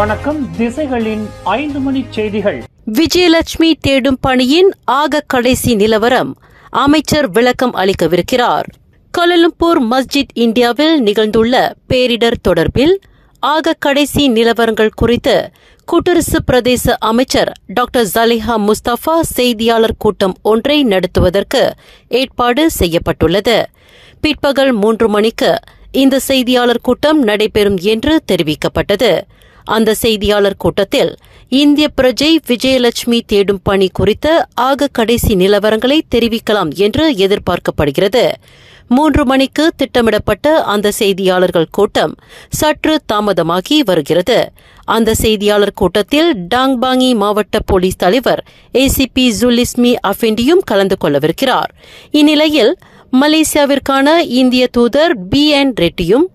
வணக்கம் திசைகளின் ஐந்து மணி செய்திகள் விஜயலட்சுமி தேடும் பணியின் ஆக கடைசி நிலவரம் அமைச்சர் விளக்கம் அளிக்கவிருக்கிறார் கோலலம்பூர் மஸ்ஜித் இந்தியாவில் நிகழ்ந்துள்ள பேரிடர் தொடர்பில் ஆக கடைசி நிலவரங்கள் குறித்து குட்டரசு பிரதேச அமைச்சர் டாக்டர் ஜலிஹா முஸ்தபா செய்தியாளர் கூட்டம் ஒன்றை நடத்துவதற்கு ஏற்பாடு செய்யப்பட்டுள்ளது பிற்பகல் மூன்று மணிக்கு இந்த செய்தியாளர் கூட்டம் நடைபெறும் என்று தெரிவிக்கப்பட்டது அந்த செய்தியாளர் கூட்டத்தில் இந்திய பிரஜை விஜயலட்சுமி தேடும் பணி குறித்த ஆக கடைசி நிலவரங்களை தெரிவிக்கலாம் என்று எதிர்பார்க்கப்படுகிறது மூன்று மணிக்கு திட்டமிடப்பட்ட அந்த செய்தியாளர்கள் கூட்டம் சற்று தாமதமாகி வருகிறது அந்த செய்தியாளர் கூட்டத்தில் டாங்பாங்கி மாவட்ட போலீஸ் தலைவர் ஏசிபி ஜுலிஸ்மி அஃபெண்டியும் கலந்து கொள்ளவிருக்கிறார் இந்நிலையில் மலேசியாவிற்கான இந்திய தூதர் பி என் ரெட்டியும்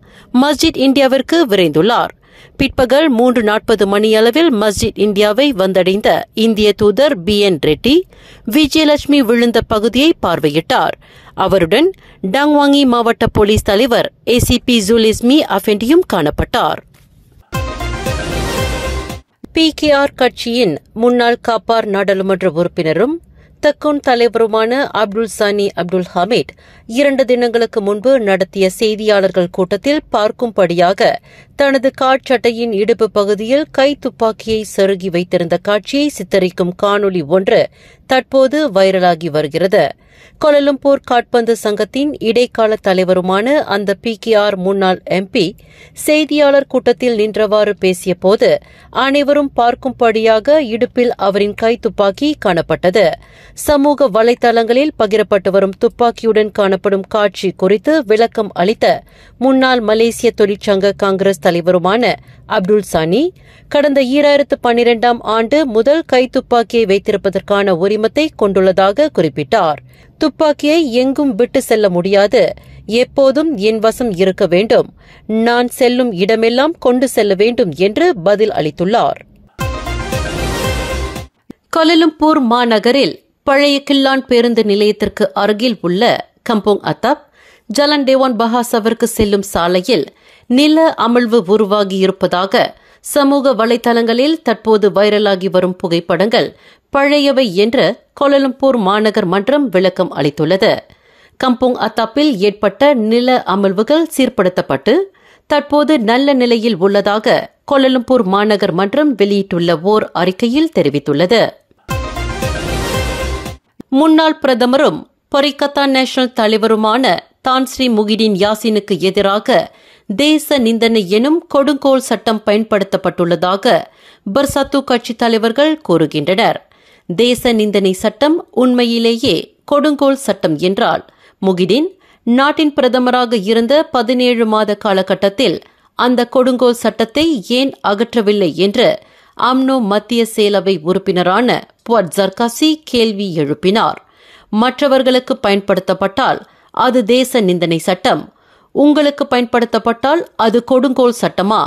மஸ்ஜித் இந்தியாவிற்கு விரைந்துள்ளார் பிற்பகல் மூன்று நாற்பது மணியளவில் மஸ்ஜித் இந்தியாவை வந்தடைந்த இந்திய தூதர் பி என் ரெட்டி விஜயலட்சுமி விழுந்த பகுதியை பார்வையிட்டார் அவருடன் டாங்வாங்கி மாவட்ட போலீஸ் தலைவர் ஏசிபி ஜூலிஸ்மி அஃபெண்டியும் காணப்பட்டார் பி கே ஆர் கட்சியின் முன்னாள் காப்பார் நாடாளுமன்ற உறுப்பினரும் தக்குன் தலைவருமான அப்துல் சானி அப்துல் ஹமீட் இரண்டு தினங்களுக்கு முன்பு நடத்திய செய்தியாளர்கள் கூட்டத்தில் பார்க்கும்படியாக தனது காட்சட்டையின் இடுப்பு பகுதியில் கை துப்பாக்கியை செருகி வைத்திருந்த காட்சியை சித்தரிக்கும் காணொலி ஒன்று தற்போது வைரலாகி வருகிறது கொலலும்பூர் காட்பந்து சங்கத்தின் இடைக்கால தலைவருமான அந்த பி கே ஆர் முன்னாள் எம்பி செய்தியாளர் கூட்டத்தில் நின்றவாறு பேசியபோது அனைவரும் பார்க்கும்படியாக இடுப்பில் அவரின் கை துப்பாக்கி காணப்பட்டது சமூக வலைதளங்களில் பகிரப்பட்டு வரும் துப்பாக்கியுடன் காணப்படும் காட்சி குறித்து விளக்கம் அளித்த முன்னாள் மலேசிய தொழிற்சங்க காங்கிரஸ் தலைவருமான அப்துல் சானி கடந்த ஈராயிரத்து பன்னிரெண்டாம் ஆண்டு முதல் கை துப்பாக்கியை வைத்திருப்பதற்கான உரிமத்தை கொண்டுள்ளதாக குறிப்பிட்டார் துப்பாக்கியை எங்கும் விட்டு செல்ல முடியாது எப்போதும் என் வசம் இருக்க வேண்டும் நான் செல்லும் இடமெல்லாம் கொண்டு செல்ல வேண்டும் என்று பதில் அளித்துள்ளார் கொலலும்பூர் மாநகரில் பழைய கில்லான் பேருந்து நிலையத்திற்கு அருகில் உள்ள கம்போங் அத்தாப் ஜலன் டேவான் பஹாசாவிற்கு செல்லும் சாலையில் நில அமழ்வு உருவாகியிருப்பதாக சமூக வலைதளங்களில் தற்போது வைரலாகி வரும் புகைப்படங்கள் பழையவை என்று கோலலம்பூர் மாநகர் மன்றம் விளக்கம் அளித்துள்ளது கம்போங் அத்தாப்பில் ஏற்பட்ட நில அமல்வுகள் சீர்படுத்தப்பட்டு தற்போது நல்ல நிலையில் உள்ளதாக கோலலம்பூர் மாநகர் மன்றம் வெளியிட்டுள்ள ஓர் அறிக்கையில் தெரிவித்துள்ளது முன்னாள் பிரதமரும் பொரிகத்தா நேஷனல் தலைவருமான தான்ஸ்ரீ முகிடின் யாசினுக்கு எதிராக தேச நிந்தனை எனும் கொடுங்கோல் சட்டம் பயன்படுத்தப்பட்டுள்ளதாக பர்சாத்து கட்சி தலைவர்கள் கூறுகின்றனர் தேச நிந்தனை சட்டம் உண்மையிலேயே கொடுங்கோல் சட்டம் என்றால் முகிதீன் நாட்டின் பிரதமராக இருந்த பதினேழு மாத காலகட்டத்தில் அந்த கொடுங்கோல் சட்டத்தை ஏன் அகற்றவில்லை என்று அம்னோ மத்திய செயலவை உறுப்பினரான புவட் ஜர்காசி கேள்வி எழுப்பினார் மற்றவர்களுக்கு பயன்படுத்தப்பட்டால் அது தேச நிந்தனை சட்டம் உங்களுக்கு பயன்படுத்தப்பட்டால் அது கொடுங்கோல் சட்டமா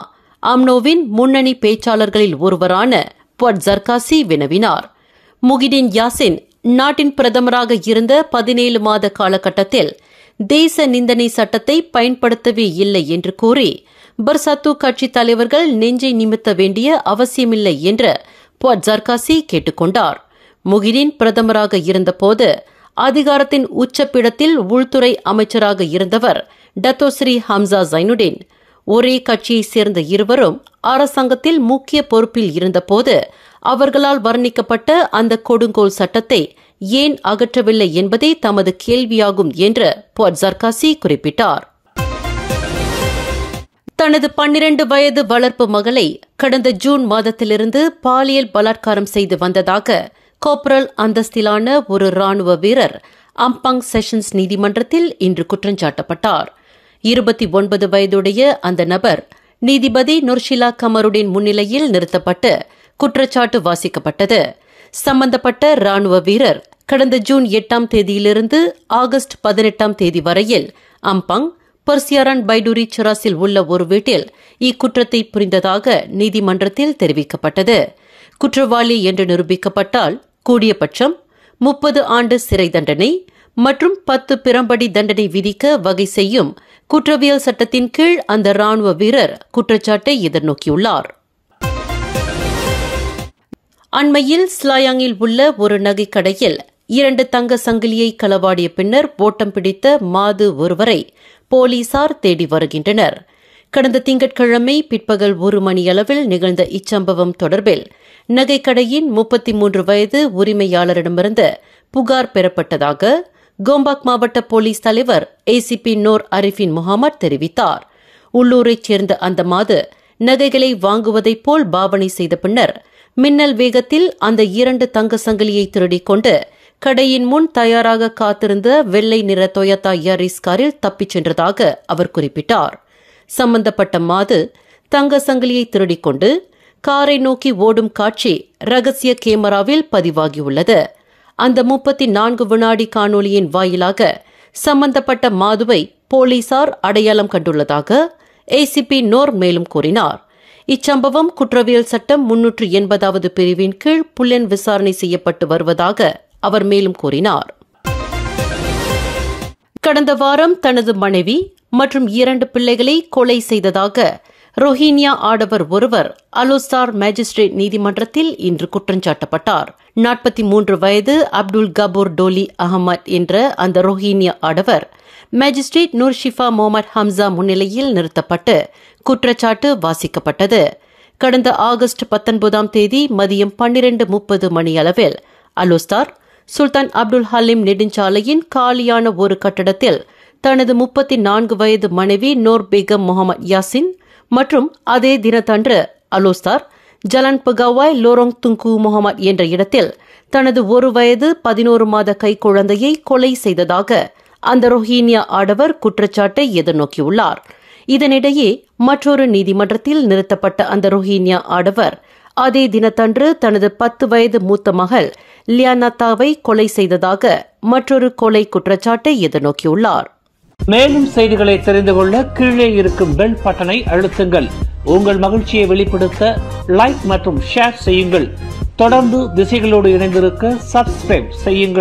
அம்னோவின் முன்னணி பேச்சாளர்களில் ஒருவரான பட் ஜர்காசி வினவினார் முகிடின் யாசின் நாட்டின் பிரதமராக இருந்த பதினேழு மாத காலகட்டத்தில் தேச நிந்தனை சட்டத்தை பயன்படுத்தவே இல்லை என்று கூறி பர்சத்து கட்சி தலைவர்கள் நெஞ்சை நிமித்த வேண்டிய அவசியமில்லை என்று பட் ஜர்காசி கேட்டுக்கொண்டார் முகிடின் பிரதமராக இருந்தபோது அதிகாரத்தின் உச்சப்பிடத்தில் உள்துறை அமைச்சராக இருந்தவர் டத்தோஸ்ரீ ஹம்சா ஜைனுடின் ஒரே கட்சியைச் சேர்ந்த இருவரும் அரசாங்கத்தில் முக்கிய பொறுப்பில் இருந்தபோது அவர்களால் வர்ணிக்கப்பட்ட அந்த கொடுங்கோல் சட்டத்தை ஏன் அகற்றவில்லை என்பதே தமது கேள்வியாகும் என்று போட் ஜர்காசி குறிப்பிட்டார் தனது பன்னிரண்டு வயது வளர்ப்பு மகளை கடந்த ஜூன் மாதத்திலிருந்து பாலியல் பலாத்காரம் செய்து வந்ததாக கோப்ரல் அந்தஸ்திலான ஒரு ராணுவ வீரர் அம்பாங் செஷன்ஸ் நீதிமன்றத்தில் இன்று குற்றஞ்சாட்டப்பட்டார் இருபத்தி ஒன்பது வயதுடைய அந்த நபர் நீதிபதி நுர்ஷிலா கமருடின் முன்னிலையில் நிறுத்தப்பட்டு குற்றச்சாட்டு வாசிக்கப்பட்டது சம்பந்தப்பட்ட ராணுவ வீரர் கடந்த ஜூன் எட்டாம் தேதியிலிருந்து ஆகஸ்ட் பதினெட்டாம் தேதி வரையில் அம்பாங் பர்சியாரான் பைடூரி சிராசில் உள்ள ஒரு வீட்டில் இக்குற்றத்தை புரிந்ததாக நீதிமன்றத்தில் தெரிவிக்கப்பட்டது குற்றவாளி என்று நிரூபிக்கப்பட்டால் கூடியபட்சம் முப்பது ஆண்டு சிறை தண்டனை மற்றும் பத்து பிறம்படி தண்டனை விதிக்க வகை செய்யும் குற்றவியல் சட்டத்தின் கீழ் அந்த ராணுவ வீரர் குற்றச்சாட்டை எதிர்நோக்கியுள்ளார் அண்மையில் ஸ்லாயாங்கில் உள்ள ஒரு நகைக்கடையில் இரண்டு தங்க சங்கிலியை களவாடிய பின்னர் ஓட்டம் பிடித்த மாது ஒருவரை போலீசார் தேடி வருகின்றனர் கடந்த திங்கட்கிழமை பிற்பகல் ஒரு மணியளவில் நிகழ்ந்த இச்சம்பவம் தொடர்பில் நகைக்கடையின் முப்பத்தி மூன்று வயது உரிமையாளரிடமிருந்து புகார் பெறப்பட்டதாக கோம்பாக் மாவட்ட போலீஸ் தலைவர் ஏசிபி நோர் அரிஃபின் முகமது தெரிவித்தார் உள்ளூரைச் சேர்ந்த அந்த மாது நகைகளை வாங்குவதைப் போல் பாவனை செய்த பின்னர் மின்னல் வேகத்தில் அந்த இரண்டு தங்க சங்கிலியை திருடிக் கொண்டு கடையின் முன் தயாராக காத்திருந்த வெள்ளை நிற டொயட்டா யாரிஸ் காரில் தப்பிச் சென்றதாக அவர் குறிப்பிட்டார் சம்பந்தப்பட்ட மாது தங்க சங்கிலியை திருடிக் கொண்டு காரை நோக்கி ஓடும் காட்சி ரகசிய கேமராவில் பதிவாகியுள்ளது அந்த முப்பத்தி நான்கு வினாடி காணொலியின் வாயிலாக சம்பந்தப்பட்ட மாதுவை போலீசார் அடையாளம் கண்டுள்ளதாக ஏசிபி நோர் மேலும் கூறினார் இச்சம்பவம் குற்றவியல் சட்டம் முன்னூற்று எண்பதாவது பிரிவின் கீழ் புலன் விசாரணை செய்யப்பட்டு வருவதாக அவர் மேலும் கூறினார் கடந்த வாரம் தனது மனைவி மற்றும் இரண்டு பிள்ளைகளை கொலை செய்ததாக ரோஹினியா ஆடவர் ஒருவர் அலோசார் மேஜிஸ்ட்ரேட் நீதிமன்றத்தில் இன்று குற்றஞ்சாட்டப்பட்டார் நாற்பத்தி மூன்று வயது அப்துல் கபூர் டோலி அகமத் என்ற அந்த ரோஹினிய ஆடவர் மேஜிஸ்ட்ரேட் நூர் ஷிஃபா முகமது ஹம்சா முன்னிலையில் நிறுத்தப்பட்டு குற்றச்சாட்டு வாசிக்கப்பட்டது கடந்த ஆகஸ்ட் பத்தொன்பதாம் தேதி மதியம் பன்னிரண்டு முப்பது மணியளவில் அலோஸ்தார் சுல்தான் அப்துல் ஹலீம் நெடுஞ்சாலையின் காலியான ஒரு கட்டடத்தில் தனது முப்பத்தி நான்கு வயது மனைவி நோர் பேகம் முகமது யாசின் மற்றும் அதே தினத்தன்று Alor Setar Jalan Pegawai Lorong Tunku Mohamed என்ற இடத்தில் தனது ஒரு வயது பதினோரு மாத கைக்குழந்தையை கொலை செய்ததாக அந்த ரோஹினியா ஆடவர் குற்றச்சாட்டை எதிர்நோக்கியுள்ளார் இதனிடையே மற்றொரு நீதிமன்றத்தில் நிறுத்தப்பட்ட அந்த ரோஹினியா ஆடவர் அதே தினத்தன்று தனது பத்து வயது மூத்த மகள் லியானத்தாவை கொலை செய்ததாக மற்றொரு கொலை குற்றச்சாட்டை எதிர்நோக்கியுள்ளார் மேலும் செய்திகளை தெரிந்து கொள்ள கீழே இருக்கும் பெல் பட்டனை அழுத்துங்கள் உங்கள் மகிழ்ச்சியை வெளிப்படுத்த லைக் மற்றும் ஷேர் செய்யுங்கள் தொடர்ந்து திசைகளோடு இணைந்திருக்க சப்ஸ்கிரைப் செய்யுங்கள்